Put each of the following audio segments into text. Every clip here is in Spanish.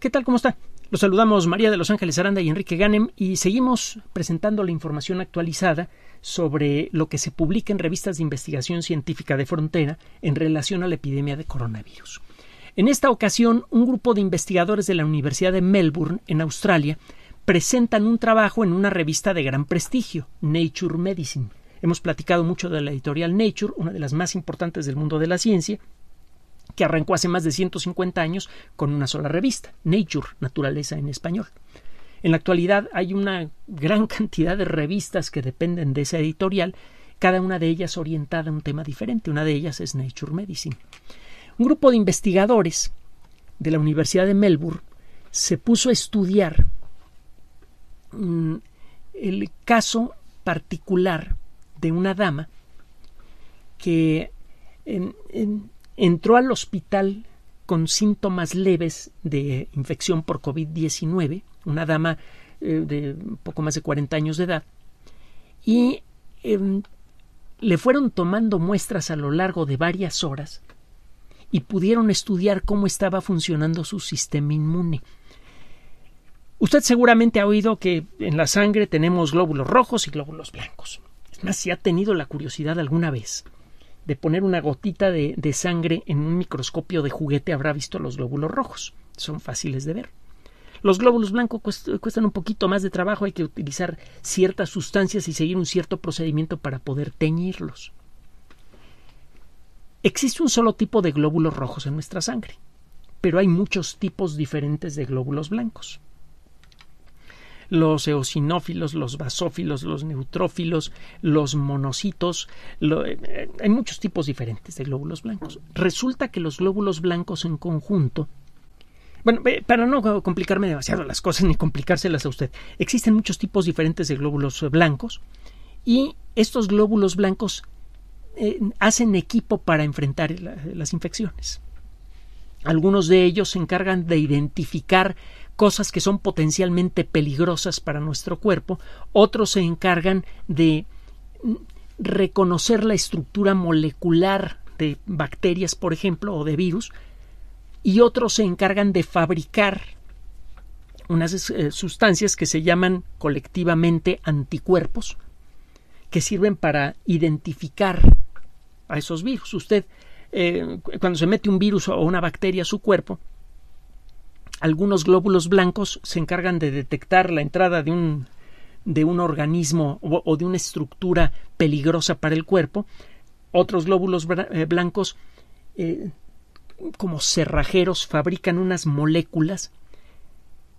¿Qué tal? ¿Cómo está? Los saludamos María de Los Ángeles Aranda y Enrique Ganem y seguimos presentando la información actualizada sobre lo que se publica en revistas de investigación científica de frontera en relación a la epidemia de coronavirus. En esta ocasión, un grupo de investigadores de la Universidad de Melbourne, en Australia, presentan un trabajo en una revista de gran prestigio, Nature Medicine. Hemos platicado mucho de la editorial Nature, una de las más importantes del mundo de la ciencia, que arrancó hace más de 150 años con una sola revista, Nature, Naturaleza en español. En la actualidad hay una gran cantidad de revistas que dependen de esa editorial, cada una de ellas orientada a un tema diferente. Una de ellas es Nature Medicine. Un grupo de investigadores de la Universidad de Melbourne se puso a estudiar mm, el caso particular de una dama que en, entró al hospital con síntomas leves de infección por COVID-19, una dama eh, de poco más de 40 años de edad, y em, le fueron tomando muestras a lo largo de varias horas y pudieron estudiar cómo estaba funcionando su sistema inmune. Usted seguramente ha oído que en la sangre tenemos glóbulos rojos y glóbulos blancos. Es más, si ha tenido la curiosidad alguna vez, de poner una gotita de, sangre en un microscopio de juguete habrá visto los glóbulos rojos. Son fáciles de ver. Los glóbulos blancos cuestan un poquito más de trabajo, hay que utilizar ciertas sustancias y seguir un cierto procedimiento para poder teñirlos. Existe un solo tipo de glóbulos rojos en nuestra sangre, pero hay muchos tipos diferentes de glóbulos blancos los eosinófilos, los basófilos, los neutrófilos, los monocitos, eh, eh, hay muchos tipos diferentes de glóbulos blancos. Resulta que los glóbulos blancos en conjunto bueno, eh, para no complicarme demasiado las cosas ni complicárselas a usted, existen muchos tipos diferentes de glóbulos blancos y estos glóbulos blancos hacen equipo para enfrentar las infecciones. Algunos de ellos se encargan de identificar cosas que son potencialmente peligrosas para nuestro cuerpo, otros se encargan de reconocer la estructura molecular de bacterias, por ejemplo, o de virus, y otros se encargan de fabricar unas eh, sustancias que se llaman colectivamente anticuerpos, que sirven para identificar a esos virus. Usted, eh, cuando se mete un virus o una bacteria a su cuerpo, algunos glóbulos blancos se encargan de detectar la entrada de un, organismo o, de una estructura peligrosa para el cuerpo. Otros glóbulos eh, blancos, eh, como cerrajeros, fabrican unas moléculas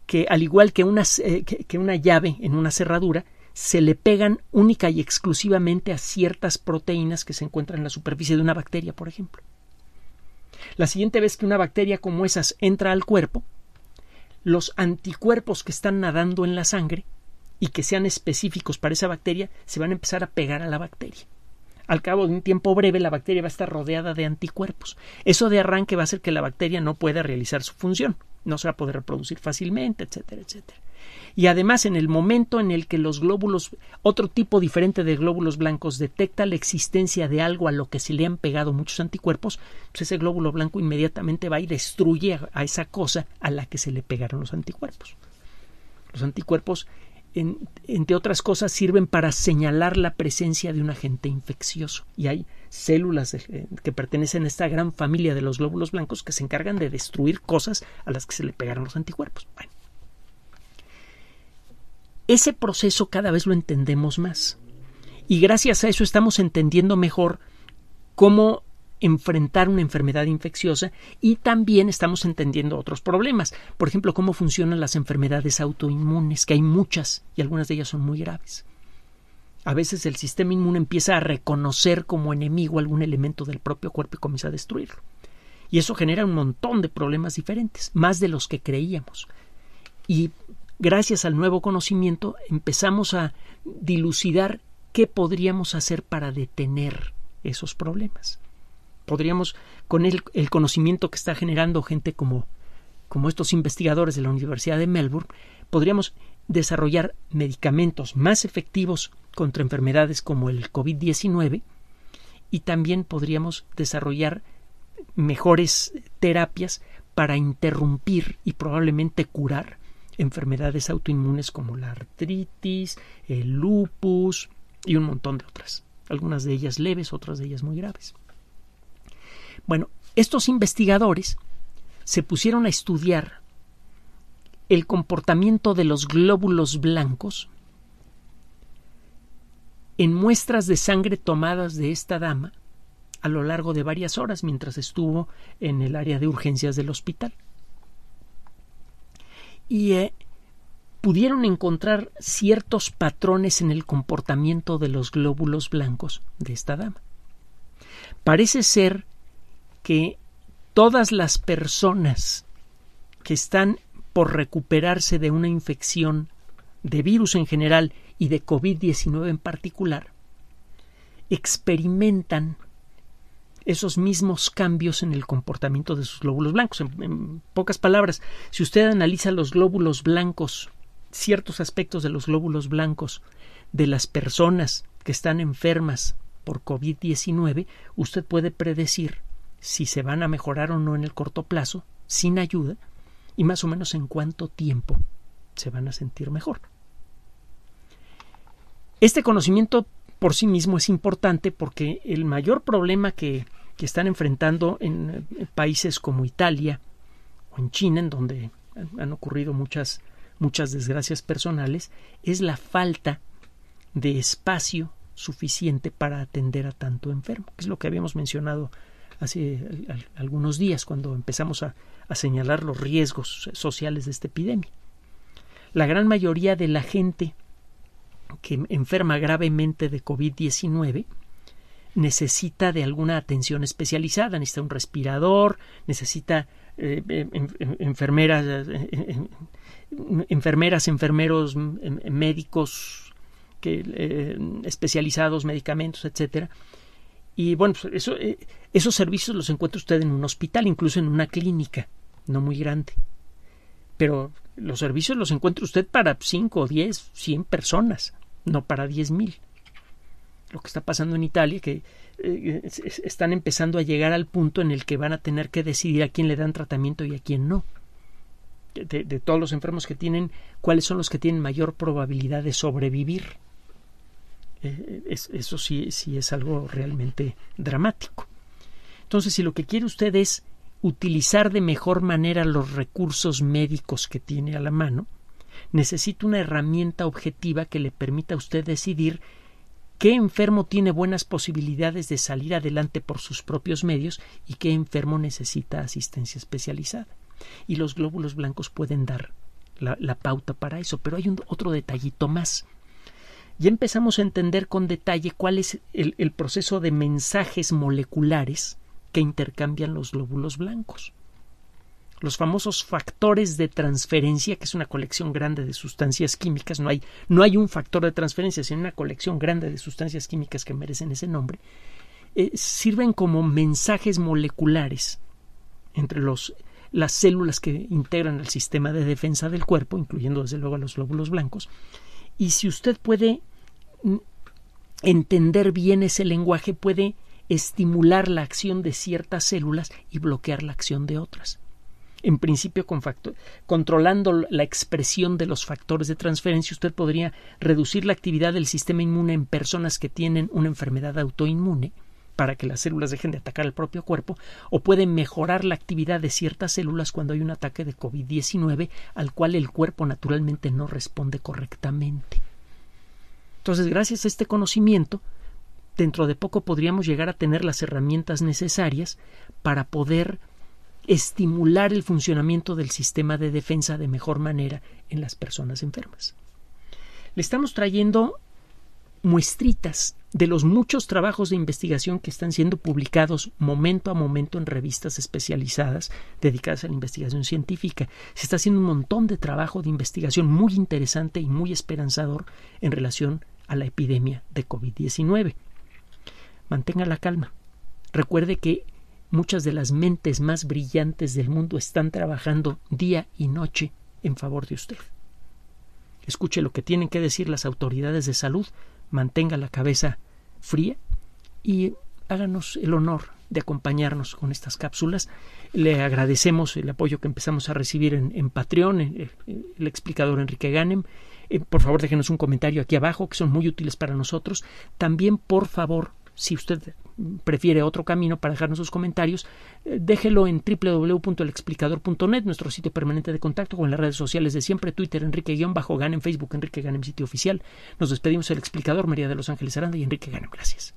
que, al igual eh, que, que una llave en una cerradura, se le pegan única y exclusivamente a ciertas proteínas que se encuentran en la superficie de una bacteria, por ejemplo. La siguiente vez que una bacteria como esas entra al cuerpo, los anticuerpos que están nadando en la sangre y que sean específicos para esa bacteria se van a empezar a pegar a la bacteria. Al cabo de un tiempo breve la bacteria va a estar rodeada de anticuerpos. Eso de arranque va a hacer que la bacteria no pueda realizar su función, no se va a poder reproducir fácilmente, etcétera, etcétera y además en el momento en el que los glóbulos, otro tipo diferente de glóbulos blancos detecta la existencia de algo a lo que se le han pegado muchos anticuerpos, pues ese glóbulo blanco inmediatamente va y destruye a esa cosa a la que se le pegaron los anticuerpos. Los anticuerpos, entre otras cosas, sirven para señalar la presencia de un agente infeccioso y hay células eh, que pertenecen a esta gran familia de los glóbulos blancos que se encargan de destruir cosas a las que se le pegaron los anticuerpos. Bueno, ese proceso cada vez lo entendemos más. Y gracias a eso estamos entendiendo mejor cómo enfrentar una enfermedad infecciosa y también estamos entendiendo otros problemas. Por ejemplo, cómo funcionan las enfermedades autoinmunes, que hay muchas y algunas de ellas son muy graves. A veces el sistema inmune empieza a reconocer como enemigo algún elemento del propio cuerpo y comienza a destruirlo. Y eso genera un montón de problemas diferentes, más de los que creíamos. Y gracias al nuevo conocimiento, empezamos a dilucidar qué podríamos hacer para detener esos problemas. Podríamos, con el, conocimiento que está generando gente como, como estos investigadores de la Universidad de Melbourne, podríamos desarrollar medicamentos más efectivos contra enfermedades como el COVID-19 y también podríamos desarrollar mejores terapias para interrumpir y probablemente curar enfermedades autoinmunes como la artritis, el lupus y un montón de otras. Algunas de ellas leves, otras de ellas muy graves. Bueno, estos investigadores se pusieron a estudiar el comportamiento de los glóbulos blancos en muestras de sangre tomadas de esta dama a lo largo de varias horas mientras estuvo en el área de urgencias del hospital y eh, pudieron encontrar ciertos patrones en el comportamiento de los glóbulos blancos de esta dama. Parece ser que todas las personas que están por recuperarse de una infección de virus en general y de COVID-19 en particular experimentan esos mismos cambios en el comportamiento de sus glóbulos blancos. En, pocas palabras, si usted analiza los glóbulos blancos, ciertos aspectos de los glóbulos blancos de las personas que están enfermas por COVID-19, usted puede predecir si se van a mejorar o no en el corto plazo, sin ayuda, y más o menos en cuánto tiempo se van a sentir mejor. Este conocimiento por sí mismo es importante porque el mayor problema que que están enfrentando en, eh, países como Italia o en China, en donde han, ocurrido muchas, muchas desgracias personales, es la falta de espacio suficiente para atender a tanto enfermo, que es lo que habíamos mencionado hace algunos días cuando empezamos a, a, señalar los riesgos sociales de esta epidemia. La gran mayoría de la gente que enferma gravemente de COVID-19 necesita de alguna atención especializada, necesita un respirador, necesita eh, em, em, em, enfermeras, eh, enfermeras, enfermeros, médicos eh, especializados, medicamentos, etcétera. Y bueno, pues, esos servicios los encuentra usted en un hospital, incluso en una clínica, no muy grande. Pero los servicios los encuentra usted para 5, 10, 100 personas, no para 10 mil lo que está pasando en Italia, que eh, están empezando a llegar al punto en el que van a tener que decidir a quién le dan tratamiento y a quién no. De, todos los enfermos que tienen, cuáles son los que tienen mayor probabilidad de sobrevivir. Eh, eso sí, sí es algo realmente dramático. Entonces, si lo que quiere usted es utilizar de mejor manera los recursos médicos que tiene a la mano, necesita una herramienta objetiva que le permita a usted decidir qué enfermo tiene buenas posibilidades de salir adelante por sus propios medios y qué enfermo necesita asistencia especializada. Y los glóbulos blancos pueden dar la, pauta para eso, pero hay otro detallito más. Ya empezamos a entender con detalle cuál es el proceso de mensajes moleculares que intercambian los glóbulos blancos los famosos factores de transferencia, que es una colección grande de sustancias químicas, no hay, no hay un factor de transferencia, sino una colección grande de sustancias químicas que merecen ese nombre, eh, sirven como mensajes moleculares entre los, las células que integran el sistema de defensa del cuerpo, incluyendo desde luego a los glóbulos blancos, y si usted puede mm, entender bien ese lenguaje, puede estimular la acción de ciertas células y bloquear la acción de otras en principio con controlando la expresión de los factores de transferencia, usted podría reducir la actividad del sistema inmune en personas que tienen una enfermedad autoinmune para que las células dejen de atacar al propio cuerpo, o puede mejorar la actividad de ciertas células cuando hay un ataque de COVID-19 al cual el cuerpo naturalmente no responde correctamente. Entonces, gracias a este conocimiento, dentro de poco podríamos llegar a tener las herramientas necesarias para poder estimular el funcionamiento del sistema de defensa de mejor manera en las personas enfermas. Le estamos trayendo muestritas de los muchos trabajos de investigación que están siendo publicados momento a momento en revistas especializadas dedicadas a la investigación científica. Se está haciendo un montón de trabajo de investigación muy interesante y muy esperanzador en relación a la epidemia de COVID-19. Mantenga la calma. Recuerde que Muchas de las mentes más brillantes del mundo están trabajando día y noche en favor de usted. Escuche lo que tienen que decir las autoridades de salud, mantenga la cabeza fría y háganos el honor de acompañarnos con estas cápsulas. Le agradecemos el apoyo que empezamos a recibir en, Patreon, el explicador Enrique Ganem. Eh, por favor, déjenos un comentario aquí abajo, que son muy útiles para nosotros. También, por favor, si usted prefiere otro camino para dejarnos sus comentarios, eh, déjelo en www.elexplicador.net, nuestro sitio permanente de contacto con las redes sociales de siempre, Twitter, Enrique-Gan bajo en Facebook, Enrique en sitio oficial. Nos despedimos el explicador María de los Ángeles Aranda y Enrique Ganem. Gracias.